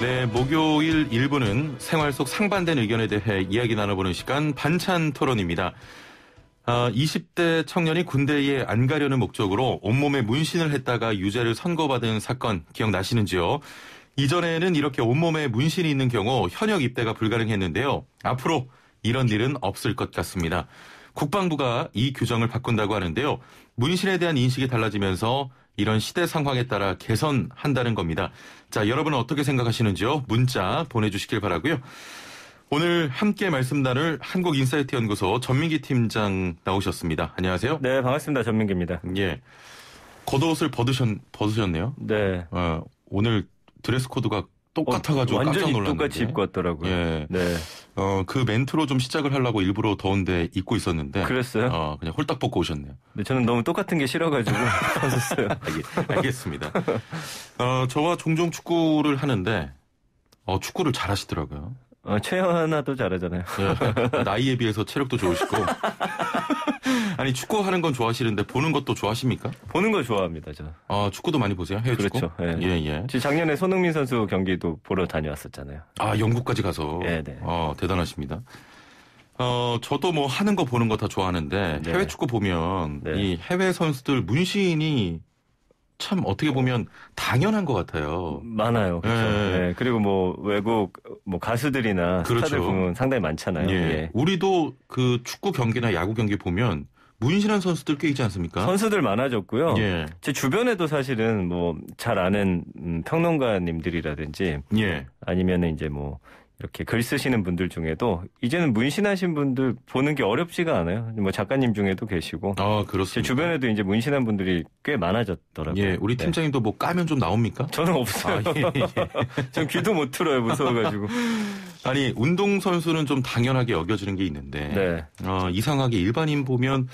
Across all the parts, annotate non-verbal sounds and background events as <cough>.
네, 목요일 일부는 생활 속 상반된 의견에 대해 이야기 나눠보는 시간 반찬 토론입니다. 20대 아, 청년이 군대에 안 가려는 목적으로 온몸에 문신을 했다가 유죄를 선고받은 사건 기억나시는지요? 이전에는 이렇게 온몸에 문신이 있는 경우 현역 입대가 불가능했는데요. 앞으로 이런 일은 없을 것 같습니다. 국방부가 이 규정을 바꾼다고 하는데요. 문신에 대한 인식이 달라지면서 이런 시대 상황에 따라 개선한다는 겁니다. 자, 여러분은 어떻게 생각하시는지요? 문자 보내주시길 바라고요. 오늘 함께 말씀 나눌 한국인사이트 연구소 전민기 팀장 나오셨습니다. 안녕하세요. 네, 반갑습니다. 전민기입니다. 예. 겉옷을 벗으셨, 벗으셨네요. 네. 어, 오늘 드레스 코드가 똑같아가지고 어, 깜짝 놀랐는데 똑같이 입고 왔더라고요. 예. 네. 어, 그 멘트로 좀 시작을 하려고 일부러 더운데 입고 있었는데. 그랬어요? 어, 그냥 홀딱 벗고 오셨네요. 네, 저는 너무 똑같은 게 싫어가지고 <laughs> 벗었어요. 알겠, 습니다 어, 저와 종종 축구를 하는데 어, 축구를 잘하시더라고요. 어, 최연아도 잘하잖아요. 예. 나이에 비해서 체력도 좋으시고 <laughs> <laughs> 아니 축구하는 건 좋아하시는데 보는 것도 좋아하십니까? 보는 걸 좋아합니다, 저는. 아 축구도 많이 보세요? 해외 그렇죠. 축구? 예. 예, 예. 작년에 손흥민 선수 경기도 보러 다녀왔었잖아요. 아 영국까지 가서. 예, 네. 어 대단하십니다. 어 저도 뭐 하는 거 보는 거 다 좋아하는데 네. 해외 축구 보면 네. 이 해외 선수들 문신이 참 어떻게 보면 당연한 것 같아요. 많아요. 그렇죠. 예. 예. 그리고 뭐 외국 뭐 가수들이나 그렇죠. 스타들 보면 상당히 많잖아요. 예. 예. 우리도 그 축구 경기나 야구 경기 보면 문신한 선수들 꽤 있지 않습니까? 선수들 많아졌고요. 예. 제 주변에도 사실은 뭐 잘 아는 음, 평론가님들이라든지 예. 아니면 이제 뭐 이렇게 글 쓰시는 분들 중에도 이제는 문신하신 분들 보는 게 어렵지가 않아요. 뭐 작가님 중에도 계시고. 아, 그렇습니다. 제 주변에도 이제 문신한 분들이 꽤 많아졌더라고요. 예, 우리 네. 팀장님도 네. 뭐 까면 좀 나옵니까? 저는 없어요. 아, 예, 예. 전 <laughs> 귀도 못 틀어요. 무서워가지고. <laughs> 아니, 운동선수는 좀 당연하게 여겨지는 게 있는데. 네. 어, 이상하게 일반인 보면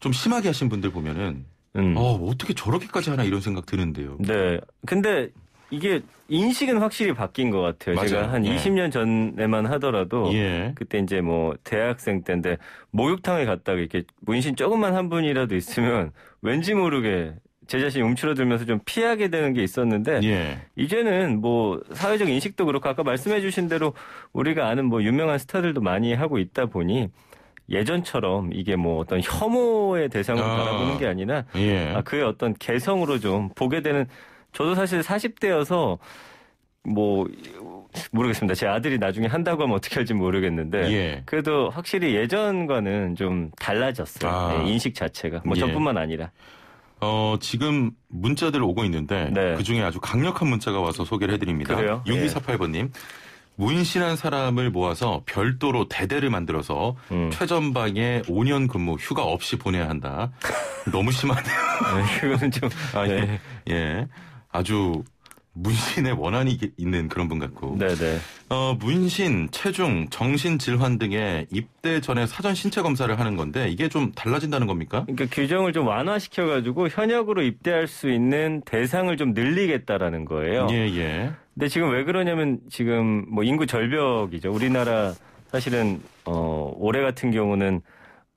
좀 심하게 하신 분들 보면은 음. 어, 뭐 어떻게 저렇게까지 하나 이런 생각 드는데요. 네. 근데 이게 인식은 확실히 바뀐 것 같아요. 맞아요. 제가 한 예. 20년 전에만 하더라도 예. 그때 이제 뭐 대학생 때인데 목욕탕에 갔다가 이렇게 문신 조금만 한 분이라도 있으면 <laughs> 왠지 모르게 제 자신이 움츠러들면서 좀 피하게 되는 게 있었는데 예. 이제는 뭐 사회적 인식도 그렇고 아까 말씀해 주신 대로 우리가 아는 뭐 유명한 스타들도 많이 하고 있다 보니 예전처럼 이게 뭐 어떤 혐오의 대상으로 아, 바라보는 게 아니라 예. 아, 그의 어떤 개성으로 좀 보게 되는 저도 사실 40대여서 뭐 모르겠습니다. 제 아들이 나중에 한다고 하면 어떻게 할지 모르겠는데 예. 그래도 확실히 예전과는 좀 달라졌어요. 아. 네, 인식 자체가 뭐 예. 저뿐만 아니라. 어, 지금 문자들 오고 있는데 네. 그중에 아주 강력한 문자가 와서 소개를 해드립니다. 그래요? 6248번님. 예. 문신한 사람을 모아서 별도로 대대를 만들어서 음. 최전방에 5년 근무 휴가 없이 보내야 한다. <laughs> 너무 심하네요. 네, 거는좀 아, 네. 예. 예. 아주 문신에 원한이 있는 그런 분 같고. 네네. 어, 문신, 체중, 정신 질환 등의 입대 전에 사전 신체 검사를 하는 건데 이게 좀 달라진다는 겁니까? 그러니까 규정을 좀 완화시켜 가지고 현역으로 입대할 수 있는 대상을 좀 늘리겠다라는 거예요. 예, 예. 근데 지금 왜 그러냐면 지금 뭐 인구 절벽이죠. 우리나라 사실은 어, 올해 같은 경우는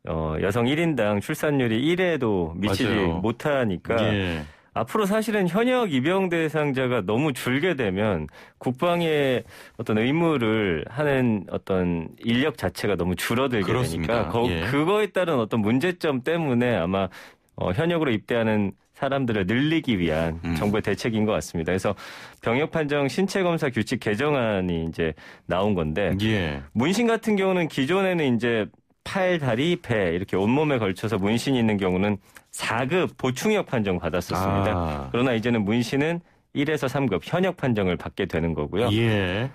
어, 여성 1인당 출산율이 1에도 미치지 맞아요. 못하니까 예. 앞으로 사실은 현역 입영 대상자가 너무 줄게 되면 국방의 어떤 의무를 하는 어떤 인력 자체가 너무 줄어들게 그렇습니다. 되니까 거, 예. 그거에 따른 어떤 문제점 때문에 아마 어, 현역으로 입대하는 사람들을 늘리기 위한 음. 정부의 대책인 것 같습니다. 그래서 병역 판정 신체 검사 규칙 개정안이 이제 나온 건데 예. 문신 같은 경우는 기존에는 이제 팔, 다리, 배 이렇게 온몸에 걸쳐서 문신이 있는 경우는 4급 보충역 판정 받았었습니다. 아. 그러나 이제는 문신은 1에서 3급 현역 판정을 받게 되는 거고요. 예.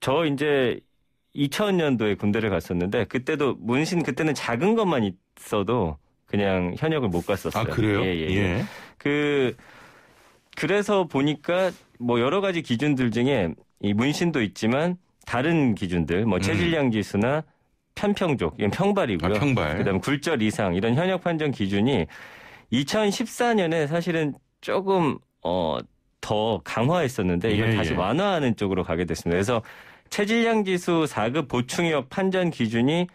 저 이제 2000년도에 군대를 갔었는데 그때도 문신 그때는 작은 것만 있어도 그냥 현역을 못 갔었어요. 아, 그래요? 예, 예. 예. 예. 그 그래서 보니까 뭐 여러 가지 기준들 중에 이 문신도 있지만 다른 기준들 뭐 음. 체질량 지수나 편평족, 이건 평발이고요. 아, 평발. 그다음에 굴절 이상 이런 현역 판정 기준이 2014년에 사실은 조금 어, 더 강화했었는데 이걸 예, 다시 예. 완화하는 쪽으로 가게 됐습니다. 그래서 체질량 지수 4급 보충역 판정 기준이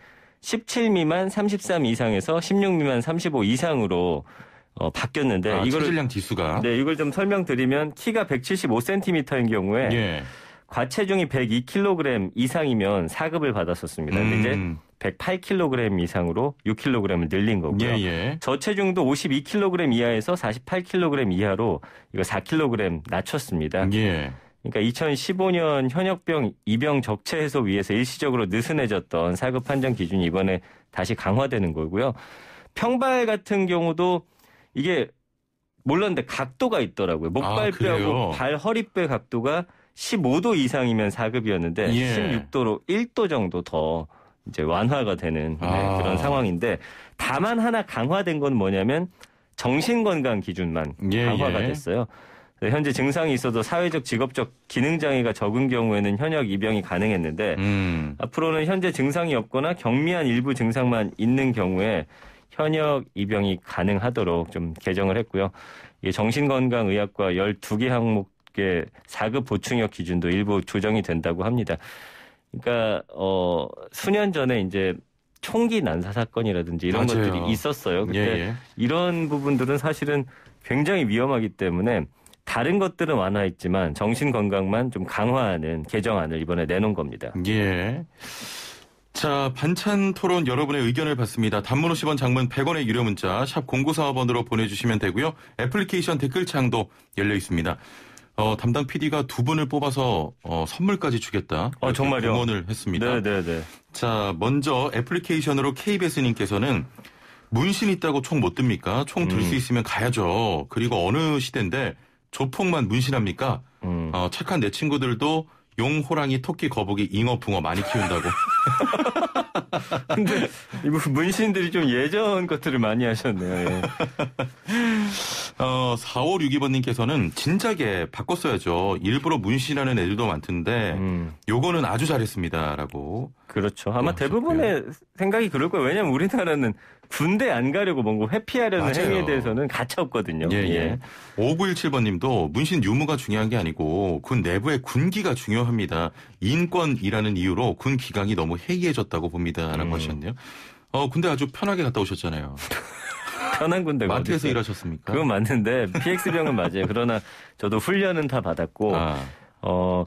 17 미만 33 이상에서 16 미만 35 이상으로 어, 바뀌었는데 아, 이거 체질량 지수가 네 이걸 좀 설명드리면 키가 175cm인 경우에 예. 과체중이 102kg 이상이면 4급을 받았었습니다. 음. 근데 이제 108kg 음. 이상으로 6kg을 늘린 거고요. 예, 예. 저체중도 52kg 이하에서 48kg 이하로 이거 4kg 낮췄습니다. 예. 그러니까 2015년 현역병 입병 적체 해소 위해서 일시적으로 느슨해졌던 사급 판정 기준이 이번에 다시 강화되는 거고요. 평발 같은 경우도 이게 몰랐는데 각도가 있더라고요. 목발뼈하고 아, 발 허리뼈 각도가 15도 이상이면 4급이었는데 예. 16도로 1도 정도 더 이제 완화가 되는 네, 아. 그런 상황인데 다만 하나 강화된 건 뭐냐면 정신건강 기준만 예, 강화가 예. 됐어요. 현재 증상이 있어도 사회적 직업적 기능 장애가 적은 경우에는 현역 입영이 가능했는데 음. 앞으로는 현재 증상이 없거나 경미한 일부 증상만 있는 경우에 현역 입영이 가능하도록 좀 개정을 했고요. 정신건강의학과 12개 항목 이게 4급 보충역 기준도 일부 조정이 된다고 합니다. 그러니까 어 수년 전에 이제 총기 난사 사건이라든지 이런 맞아요. 것들이 있었어요. 근데 예, 예. 이런 부분들은 사실은 굉장히 위험하기 때문에 다른 것들은 완화했지만 정신 건강만 좀 강화하는 개정안을 이번에 내놓은 겁니다. 예. 자, 반찬 토론 여러분의 의견을 받습니다. 단문 50원 장문 100원의 유료 문자 샵 0945번으로 보내주시면 되고요. 애플리케이션 댓글창도 열려 있습니다. 어, 담당 PD가 두 분을 뽑아서 어, 선물까지 주겠다. 어, 정말요? 응원을 했습니다. 네네네. 네, 네. 자, 먼저 애플리케이션으로 KBS님께서는 문신 있다고 총 못 듭니까? 총 들수 음. 있으면 가야죠. 그리고 어느 시대인데 조폭만 문신합니까? 음. 어, 착한 내 친구들도 용, 호랑이, 토끼, 거북이, 잉어, 붕어 많이 키운다고. <laughs> 근데 이분 문신들이 좀 예전 것들을 많이 하셨네요. 예. <laughs> 어, 4562번님께서는 진작에 바꿨어야죠. 일부러 문신하는 애들도 많던데 음. 요거는 아주 잘했습니다라고. 그렇죠. 아마 어, 대부분의 네. 생각이 그럴 거예요. 왜냐면 우리나라는 군대 안 가려고 뭔가 회피하려는 맞아요. 행위에 대해서는 가차 없거든요. 예, 예. 5917번님도 예. 문신 유무가 중요한 게 아니고 군 내부의 군기가 중요합니다. 인권이라는 이유로 군 기강이 너무 해이해졌다고 봅니다라고 음. 하셨네요. 어, 군대 아주 편하게 갔다 오셨잖아요. <laughs> 편한 군데가 마트에서 일하셨습니까? 그건 맞는데 PX병은 맞아요. 그러나 저도 훈련은 다 받았고 아. 어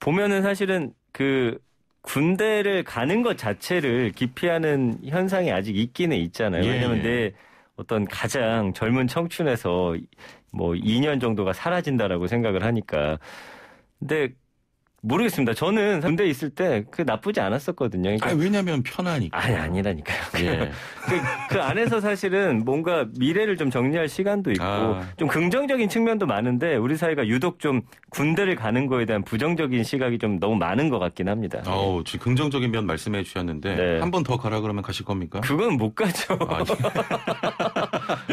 보면은 사실은 그 군대를 가는 것 자체를 기피하는 현상이 아직 있기는 있잖아요. 예, 왜냐하면 예. 내 어떤 가장 젊은 청춘에서 뭐 2년 정도가 사라진다라고 생각을 하니까. 근데 모르겠습니다. 저는 군대 있을 때 그 나쁘지 않았었거든요. 그러니까 아, 왜냐면 편하니까. 아니, 아니라니까요. 예. 그, 그, 안에서 사실은 뭔가 미래를 좀 정리할 시간도 있고 아. 좀 긍정적인 측면도 많은데 우리 사회가 유독 좀 군대를 가는 거에 대한 부정적인 시각이 좀 너무 많은 것 같긴 합니다. 어우, 예. 지금 긍정적인 면 말씀해 주셨는데 네. 한번 더 가라 그러면 가실 겁니까? 그건 못 가죠. 아, 예. <laughs>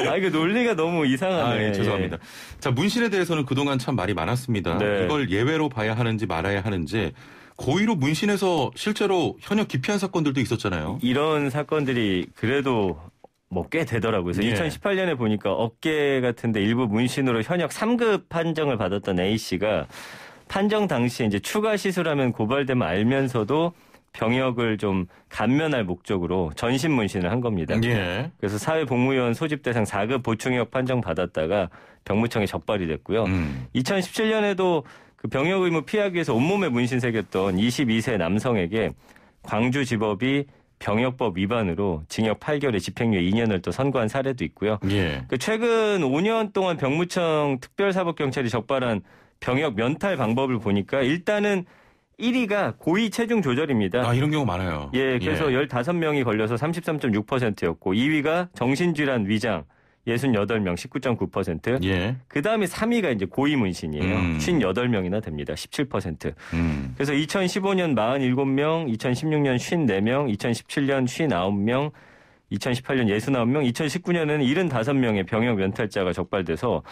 아, 이거 논리가 너무 이상하네. 아, 예, 죄송합니다. 예. 자, 문신에 대해서는 그동안 참 말이 많았습니다. 네. 이걸 예외로 봐야 하는지 말아야 하는지 고의로 문신해서 실제로 현역 기피한 사건들도 있었잖아요. 이런 사건들이 그래도 뭐 꽤 되더라고요. 그래서 예. 2018년에 보니까 어깨 같은데 일부 문신으로 현역 3급 판정을 받았던 A 씨가 판정 당시에 이제 추가 시술하면 고발되면 알면서도 병역을 좀 감면할 목적으로 전신 문신을 한 겁니다. 예. 그래서 사회복무요원 소집 대상 4급 보충역 판정 받았다가 병무청에 적발이 됐고요. 음. 2017년에도 그 병역 의무 피하기 위해서 온몸에 문신 새겼던 22세 남성에게 광주지법이 병역법 위반으로 징역 8개월에 집행유예 2년을 또 선고한 사례도 있고요. 예. 그 최근 5년 동안 병무청 특별사법경찰이 적발한 병역 면탈 방법을 보니까 일단은 1위가 고위 체중 조절입니다. 아, 이런 경우 많아요. 예, 그래서 예. 15명이 걸려서 33.6%였고 2위가 정신질환 위장 68명 19.9%. 예. 그다음에 3위가 이제 고위 문신이에요. 음. 58명이나 됩니다. 17%. 음. 그래서 2015년 47명, 2016년 54명, 2017년 59명 2018년 69명, 2019년에는 75명의 병역 면탈자가 적발돼서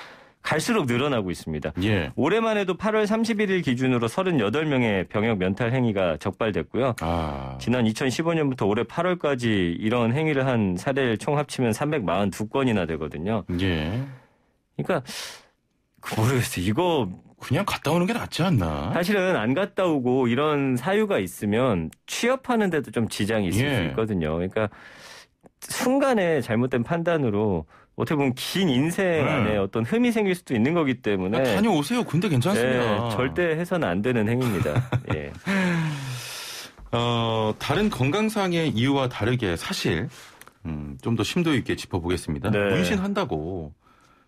갈수록 늘어나고 있습니다. 예. 올해만 해도 8월 31일 기준으로 38명의 병역 면탈 행위가 적발됐고요. 아. 지난 2015년부터 올해 8월까지 이런 행위를 한 사례를 총 합치면 342건이나 되거든요. 예. 그러니까 모르겠어요. 이거 그냥 갔다 오는 게 낫지 않나? 사실은 안 갔다 오고 이런 사유가 있으면 취업하는 데도 좀 지장이 있을 예. 수 있거든요. 그러니까 순간에 잘못된 판단으로 어떻게 보면 긴 인생 안에 네. 어떤 흠이 생길 수도 있는 거기 때문에 아, 다녀오세요. 근데 괜찮습니다. 네, 절대 해서는 안 되는 행위입니다. <laughs> 예. 어, 다른 건강상의 이유와 다르게 사실 음, 좀더 심도 있게 짚어보겠습니다. 네. 문신한다고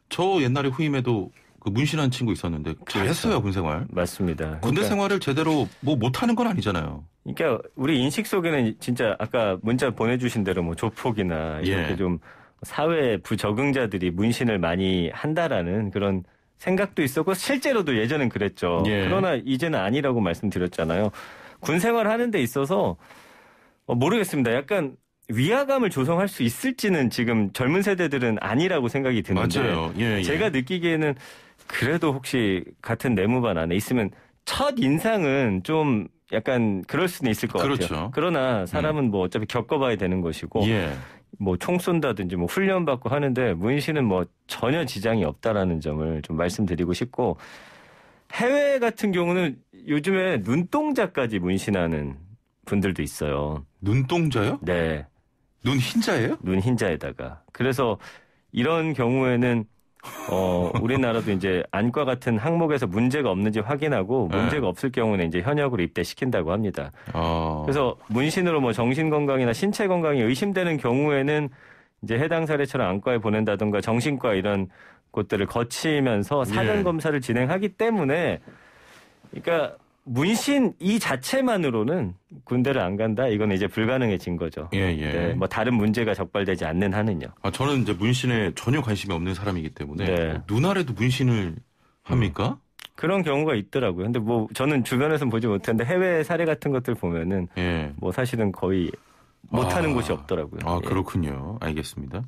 저 옛날에 후임에도 그 문신한 친구 있었는데 잘했어요 군 생활. 맞습니다. 군대 그러니까, 생활을 제대로 뭐 못하는 건 아니잖아요. 그러니까 우리 인식 속에는 진짜 아까 문자 보내주신 대로 뭐 조폭이나 이렇게 예. 좀 사회 부적응자들이 문신을 많이 한다라는 그런 생각도 있었고 실제로도 예전엔 그랬죠. 예. 그러나 이제는 아니라고 말씀드렸잖아요. 군 생활 하는 데 있어서 어, 모르겠습니다. 약간 위화감을 조성할 수 있을지는 지금 젊은 세대들은 아니라고 생각이 드는데 예, 예. 제가 느끼기에는 그래도 혹시 같은 내무반 안에 있으면 첫 인상은 좀 약간 그럴 수는 있을 것 그렇죠. 같아요. 그러나 음. 사람은 음. 뭐 어차피 겪어봐야 되는 것이고 예. 뭐총 쏜다든지 뭐 훈련 받고 하는데 문신은 뭐 전혀 지장이 없다라는 점을 좀 말씀드리고 싶고 해외 같은 경우는 요즘에 눈동자까지 문신하는 분들도 있어요. 눈동자요? 네. 눈 흰자예요? 눈 흰자에다가. 그래서 이런 경우에는 어, 우리나라도 이제 안과 같은 항목에서 문제가 없는지 확인하고 네. 문제가 네. 없을 경우는 이제 현역으로 입대시킨다고 합니다. 어. 그래서 문신으로 뭐 정신 건강이나 신체 건강이 의심되는 경우에는 이제 해당 사례처럼 안과에 보낸다든가 정신과 이런 곳들을 거치면서 사전 예. 검사를 진행하기 때문에 그러니까 문신 이 자체만으로는 군대를 안 간다 이건 이제 불가능해진 거죠. 예, 예. 네, 뭐 다른 문제가 적발되지 않는 한은요. 아, 저는 이제 문신에 전혀 관심이 없는 사람이기 때문에 네. 눈알에도 문신을 합니까? 음. 그런 경우가 있더라고요. 근데 뭐 저는 주변에서 보지 못했는데 해외 사례 같은 것들 보면은 예. 뭐 사실은 거의 못하는 아, 곳이 없더라고요. 아 예. 그렇군요. 알겠습니다.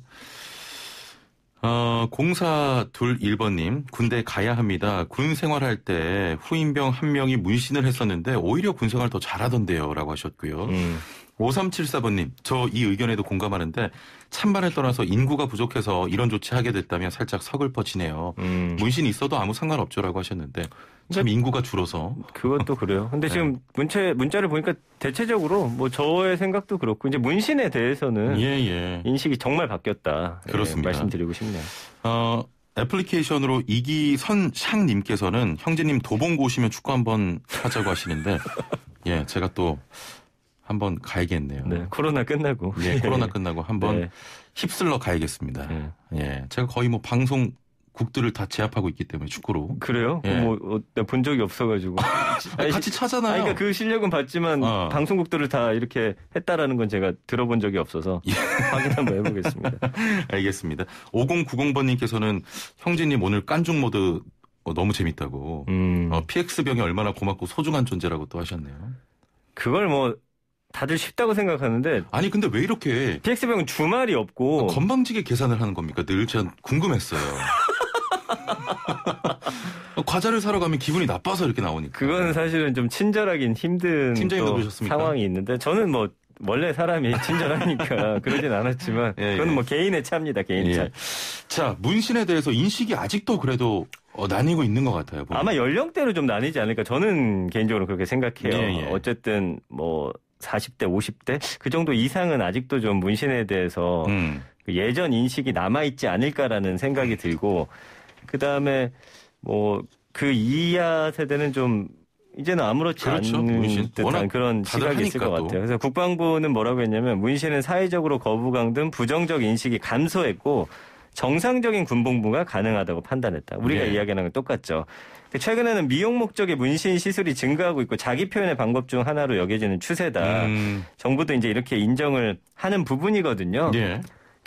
어, 0421번님, 군대 가야 합니다. 군 생활할 때 후임병 한 명이 문신을 했었는데 오히려 군 생활 더 잘하던데요. 라고 하셨고요. 음. 5374번님, 저 이 의견에도 공감하는데 찬반을 떠나서 인구가 부족해서 이런 조치하게 됐다면 살짝 서글퍼지네요. 음. 문신 있어도 아무 상관없죠라고 하셨는데 참 인구가 줄어서 그것도 그래요. 근데 네. 지금 문체 문자를 보니까 대체적으로 뭐 저의 생각도 그렇고 이제 문신에 대해서는 예, 예. 인식이 정말 바뀌었다. 예, 그렇습니다. 예, 말씀드리고 싶네요. 어, 애플리케이션으로 이기선 샹님께서는 형제님 도봉 고시면 축구 한번 하자고 하시는데 <laughs> 예 제가 또 한번 가야겠네요. 네, 코로나 끝나고. 네, <laughs> 코로나 끝나고 한번 네. 휩쓸러 가야겠습니다. 네. 예, 제가 거의 뭐 방송 국들을 다 제압하고 있기 때문에 축구로. 그래요? 예. 뭐본 어, 적이 없어가지고. <laughs> 아니, 같이 차잖아요. 아니, 그러니까 그 실력은 봤지만 어. 방송국들을 다 이렇게 했다라는 건 제가 들어본 적이 없어서 예. 확인 한번 해보겠습니다. <laughs> 알겠습니다. 5090번님께서는 형진님 오늘 깐중 모드 어, 너무 재밌다고. 음. 어, PX병이 얼마나 고맙고 소중한 존재라고 또 하셨네요. 그걸 뭐 다들 쉽다고 생각하는데 아니 근데 왜 이렇게 DX뱅은 주말이 없고 어, 건방지게 계산을 하는 겁니까? 늘제 궁금했어요. <laughs> 과자를 사러 가면 기분이 나빠서 이렇게 나오니까. 그건 사실은 좀 친절하긴 힘든 상황이 있는데 저는 뭐 원래 사람이 <laughs> 친절하니까 그러진 않았지만 예, 예. 그건 뭐 개인의 차입니다. 개인 예. 차. 자 문신에 대해서 인식이 아직도 그래도 어, 나뉘고 있는 것 같아요. 보면. 아마 연령대로 좀 나뉘지 않을까 저는 개인적으로 그렇게 생각해요. 예, 예. 어쨌든 뭐 40대, 50대 그 정도 이상은 아직도 좀 문신에 대해서 음. 그 예전 인식이 남아 있지 않을까라는 생각이 들고 그다음에 뭐 그 이하 세대는 좀 이제는 아무렇지 그렇죠. 않은 문신. 듯한 그런 시각이 있을 것 또. 같아요. 그래서 국방부는 뭐라고 했냐면 문신은 사회적으로 거부감 등 부정적 인식이 감소했고 정상적인 군복무가 가능하다고 판단했다. 우리가 네. 이야기하는 건 똑같죠. 최근에는 미용 목적의 문신 시술이 증가하고 있고 자기 표현의 방법 중 하나로 여겨지는 추세다. 음. 정부도 이제 이렇게 인정을 하는 부분이거든요. 네.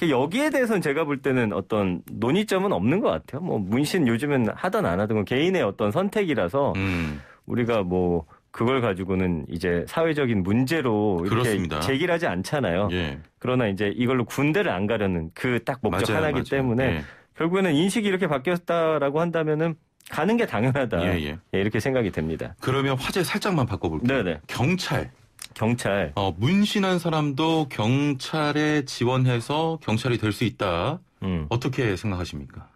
여기에 대해서는 제가 볼 때는 어떤 논의점은 없는 것 같아요. 뭐 문신 요즘은 하든 안 하든 뭐 개인의 어떤 선택이라서 음. 우리가 뭐 그걸 가지고는 이제 사회적인 문제로 이렇 그렇습니다. 제기 하지 않잖아요. 예. 그러나 이제 이걸로 군대를 안 가려는 그 딱 목적 맞아요, 하나기 맞아요. 때문에 예. 결국에는 인식이 이렇게 바뀌었다라고 한다면은 가는 게 당연하다. 예, 예. 예 이렇게 생각이 됩니다. 그러면 화제 살짝만 바꿔볼게요. 네네. 네. 경찰. 경찰. 어, 문신한 사람도 경찰에 지원해서 경찰이 될 수 있다. 음. 어떻게 생각하십니까?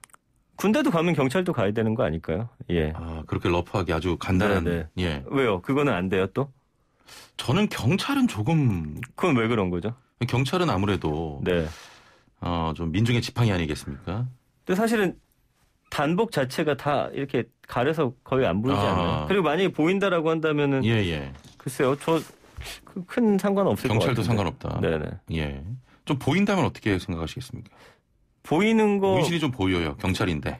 군대도 가면 경찰도 가야 되는 거 아닐까요? 예. 아, 그렇게 러프하게 아주 간단한. 네네. 네. 예. 왜요? 그거는 안 돼요, 또? 저는 경찰은 조금. 그건 왜 그런 거죠? 경찰은 아무래도. 네. 어, 좀 민중의 지팡이 아니겠습니까? 근데 사실은 단복 자체가 다 이렇게 가려서 거의 안 보이지 아. 않나요? 그리고 만약에 보인다라고 한다면은. 예, 예. 글쎄요, 저 큰 상관없을 것 같아요. 경찰도 상관없다. 네네. 네. 예. 좀 보인다면 어떻게 생각하시겠습니까? 보이는 거 문신이 좀 보여요. 경찰인데.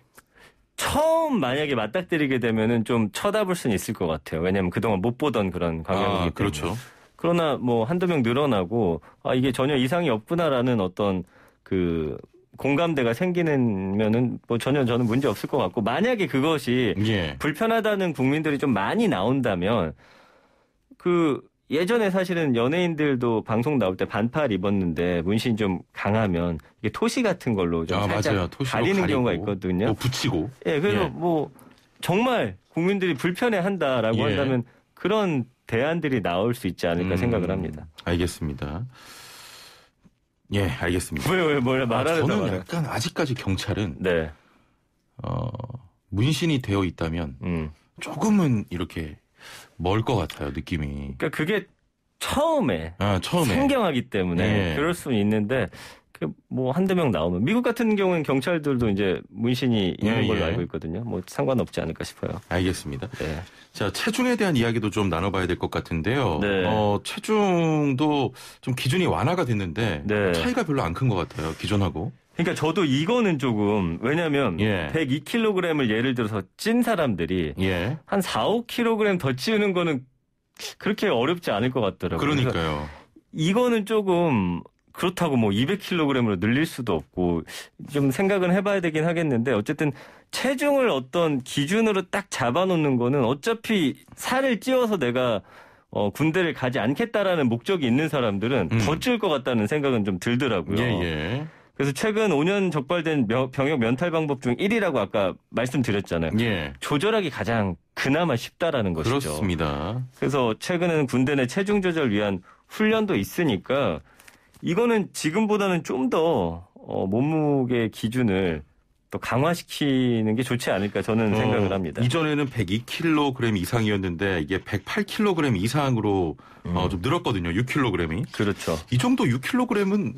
처음 만약에 맞닥뜨리게 되면은 좀 쳐다볼 수는 있을 것 같아요. 왜냐면 그동안 못 보던 그런 광경이 아, 그렇죠. 그러나 뭐 한두 명 늘어나고 아 이게 전혀 이상이 없구나라는 어떤 그 공감대가 생기면은 뭐 전혀 저는 문제 없을 것 같고 만약에 그것이 예. 불편하다는 국민들이 좀 많이 나온다면 그 예전에 사실은 연예인들도 방송 나올 때 반팔 입었는데 문신 좀 강하면 이게 토시 같은 걸로 좀 아, 살짝 맞아요. 가리는 가리고, 경우가 있거든요. 뭐 붙이고. 예, 그래서 예. 뭐 정말 국민들이 불편해한다라고 예. 한다면 그런 대안들이 나올 수 있지 않을까 음, 생각을 합니다. 알겠습니다. 예, 알겠습니다. 왜, 왜, 뭘 말하는 거 아, 저는 약간 아직까지 경찰은 네. 어, 문신이 되어 있다면 음. 조금은 이렇게 멀것 같아요, 느낌이. 그러니까 그게 처음에, 아, 처음에. 생경하기 때문에 예. 그럴 수는 있는데 그뭐 한두 명 나오면 미국 같은 경우는 경찰들도 이제 문신이 있는 예, 걸로 예. 알고 있거든요. 뭐 상관없지 않을까 싶어요. 알겠습니다. 네. 자 체중에 대한 이야기도 좀 나눠봐야 될 것 같은데요. 네. 어, 체중도 좀 기준이 완화가 됐는데 네. 차이가 별로 안 큰 것 같아요. 기존하고. 그러니까 저도 이거는 조금 왜냐하면 예. 102kg을 예를 들어서 찐 사람들이 예. 한 4, 5kg 더 찌우는 거는 그렇게 어렵지 않을 것 같더라고요. 그러니까요. 이거는 조금 그렇다고 뭐 200kg으로 늘릴 수도 없고 좀 생각은 해봐야 되긴 하겠는데 어쨌든 체중을 어떤 기준으로 딱 잡아놓는 거는 어차피 살을 찌워서 내가 어, 군대를 가지 않겠다라는 목적이 있는 사람들은 음. 더찔 것 같다는 생각은 좀 들더라고요. 예, 예. 그래서 최근 5년 적발된 병역 면탈 방법 중 1위라고 아까 말씀드렸잖아요. 예. 조절하기 가장 그나마 쉽다라는 것이죠. 그렇습니다. 그래서 최근에는 군대 내 체중 조절 위한 훈련도 있으니까 이거는 지금보다는 좀더 어, 몸무게 기준을 또 강화시키는 게 좋지 않을까 저는 어, 생각을 합니다. 이전에는 102kg 이상이었는데 이게 108kg 이상으로 어, 음. 어, 좀 늘었거든요. 6kg이. 그렇죠. 이 정도 6kg은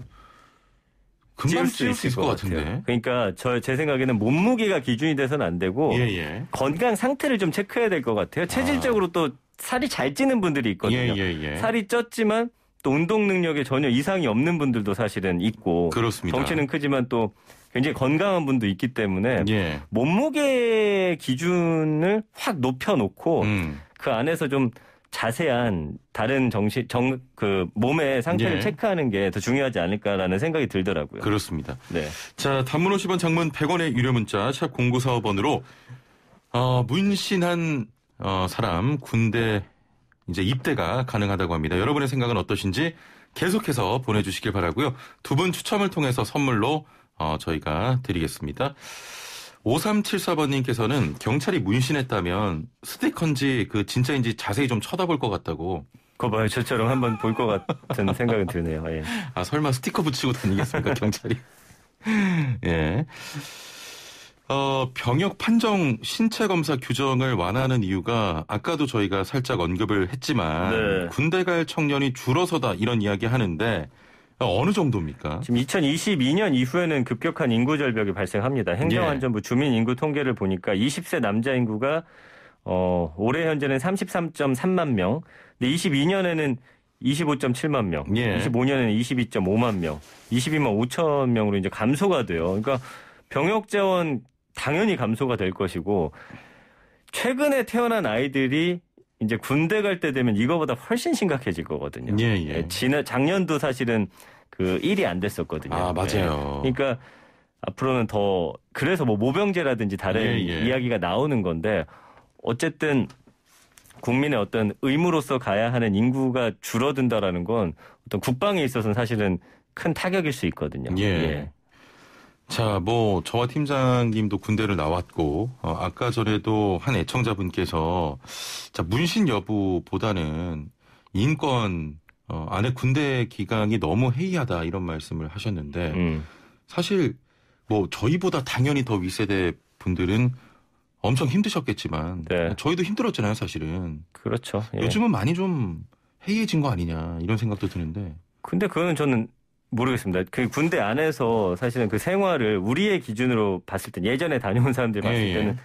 금방 찌울 수 있을 것, 같은데. 같아요. 그러니까 저 제 생각에는 몸무게가 기준이 돼서는 안 되고 예, 예. 건강 상태를 좀 체크해야 될 것 같아요. 아. 체질적으로 아. 또 살이 잘 찌는 분들이 있거든요. 예, 예, 예, 살이 쪘지만 또 운동 능력에 전혀 이상이 없는 분들도 사실은 있고 그렇습니다. 덩치는 크지만 또 굉장히 건강한 분도 있기 때문에 예. 몸무게 기준을 확 높여놓고 음. 그 안에서 좀 자세한 다른 정신 정그 몸의 상태를 예. 체크하는 게 더 중요하지 않을까라는 생각이 들더라고요. 그렇습니다. 네. 자, 단문 50원 장문 100원의 유료 문자 샵 0945번으로 어, 문신한 어, 사람 군대 이제 입대가 가능하다고 합니다. 여러분의 생각은 어떠신지 계속해서 보내 주시길 바라고요. 두 분 추첨을 통해서 선물로 어, 저희가 드리겠습니다. 5374번님께서는 경찰이 문신했다면 스티커인지 그 진짜인지 자세히 좀 쳐다볼 것 같다고. 거 봐요. 저처럼 한번 볼 것 같은 생각은 드네요. 예. 아, 설마 스티커 붙이고 다니겠습니까, 경찰이? <laughs> 예. 어, 병역 판정 신체 검사 규정을 완화하는 이유가 아까도 저희가 살짝 언급을 했지만 네. 군대 갈 청년이 줄어서다 이런 이야기 하는데 어느 정도입니까? 지금 2022년 이후에는 급격한 인구 절벽이 발생합니다. 행정안전부 주민 인구 통계를 보니까 20세 남자 인구가 어, 올해 현재는 33.3만 명, 근데 22년에는 25.7만 명, 예. 25년에는 22.5만 명, 22만 5천 명으로 이제 감소가 돼요. 그러니까 병역 재원 당연히 감소가 될 것이고 최근에 태어난 아이들이 이제 군대 갈 때 되면 이거보다 훨씬 심각해질 거거든요. 예, 예. 예 지난 작년도 사실은 그일이안 됐었거든요. 아, 예. 맞아요. 네. 그러니까 앞으로는 더 그래서 뭐 모병제라든지 다른 예, 예. 이야기가 나오는 건데 어쨌든 국민의 어떤 의무로서 가야 하는 인구가 줄어든다라는 건 어떤 국방에 있어서는 사실은 큰 타격일 수 있거든요. 예. 예. 자, 뭐 저와 팀장님도 군대를 나왔고 어, 아까 전에도 한 애청자분께서 자 문신 여부보다는 인권 어, 안에 군대 기강이 너무 해이하다 이런 말씀을 하셨는데 음. 사실 뭐 저희보다 당연히 더위세대 분들은 엄청 힘드셨겠지만 네. 저희도 힘들었잖아요 사실은 그렇죠 예. 요즘은 많이 좀 해이해진 거 아니냐 이런 생각도 드는데 근데 그거는 저는 모르겠습니다. 그 군대 안에서 사실은 그 생활을 우리의 기준으로 봤을 때 예전에 다녀온 사람들이 봤을 예, 예, 때는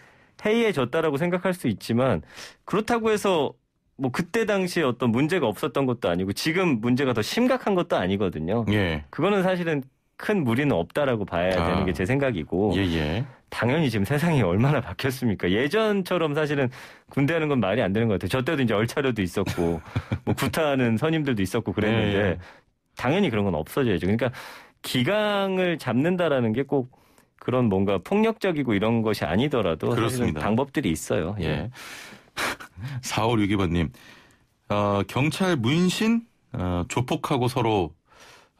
해이해졌다라고 생각할 수 있지만 그렇다고 해서 뭐 그때 당시에 어떤 문제가 없었던 것도 아니고 지금 문제가 더 심각한 것도 아니거든요. 예. 그거는 사실은 큰 무리는 없다라고 봐야 아. 되는 게 제 생각이고 예예. 예. 당연히 지금 세상이 얼마나 바뀌었습니까? 예전처럼 사실은 군대 하는 건 말이 안 되는 것 같아요. 저 때도 이제 얼차려도 있었고 뭐 구타하는 선임들도 있었고 <laughs> 예, 그랬는데 예. 당연히 그런 건 없어져야죠. 그러니까 기강을 잡는다라는 게 꼭 그런 뭔가 폭력적이고 이런 것이 아니더라도 그렇습니다. 방법들이 있어요. 예. 4월6 예. 2번님 <laughs> 어, 경찰 문신, 어, 조폭하고 서로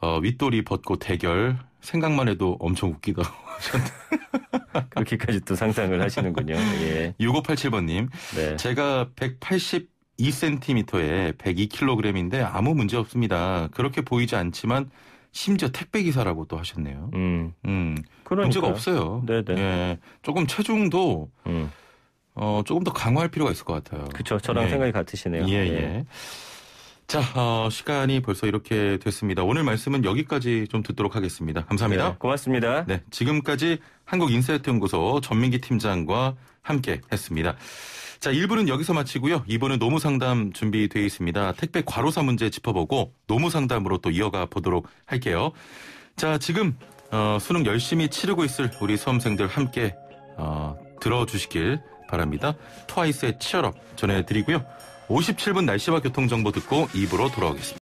어, 윗돌이 벗고 대결, 생각만 해도 엄청 웃기다. <laughs> 그렇게까지 또 상상을 하시는군요. 예. 6587번님. 네. 제가 180 2cm에 102kg인데 아무 문제 없습니다. 그렇게 보이지 않지만 심지어 택배 기사라고 또 하셨네요. 음, 음 문제가 없어요. 네네. 예, 조금 체중도 음. 어, 조금 더 강화할 필요가 있을 것 같아요. 그렇죠. 저랑 예. 생각이 같으시네요. 예, 예. 예. 자, 어, 시간이 벌써 이렇게 됐습니다. 오늘 말씀은 여기까지 좀 듣도록 하겠습니다. 감사합니다. 네, 고맙습니다. 네, 지금까지 한국인사이트 연구소 전민기 팀장과 함께 했습니다. 자, 1부는 여기서 마치고요. 2부는 노무 상담 준비되어 있습니다. 택배 과로사 문제 짚어보고 노무 상담으로 또 이어가 보도록 할게요. 자, 지금 어, 수능 열심히 치르고 있을 우리 수험생들 함께 어, 들어주시길 바랍니다. 트와이스의 치얼업 전해드리고요. 57분 날씨와 교통정보 듣고 2부로 돌아오겠습니다.